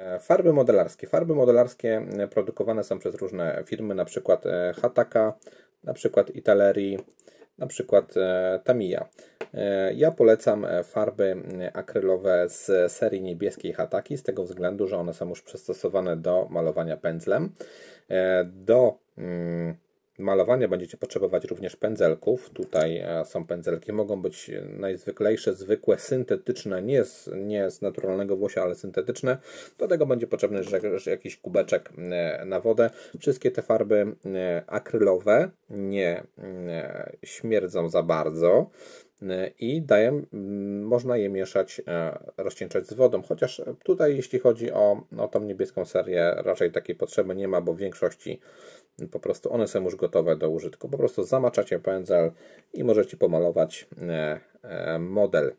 E, farby modelarskie. Farby modelarskie e, produkowane są przez różne firmy, na przykład e, Hataka, na przykład Italeri, na przykład Tamiya. Ja polecam farby akrylowe z serii niebieskiej Hataki z tego względu, że one są już przystosowane do malowania pędzlem, do mm, malowania będziecie potrzebować również pędzelków. Tutaj e, są pędzelki, mogą być najzwyklejsze, zwykłe, syntetyczne, nie z, nie z naturalnego włosia, ale syntetyczne. Do tego będzie potrzebny jakiś kubeczek e, na wodę. Wszystkie te farby e, akrylowe nie śmierdzą za bardzo. E, i daje, można je mieszać, e, rozcieńczać z wodą, chociaż tutaj jeśli chodzi o, o tą niebieską serię raczej takiej potrzeby nie ma, bo w większości po prostu one są już gotowe do użytku. Po prostu zamaczacie pędzel i możecie pomalować e, model.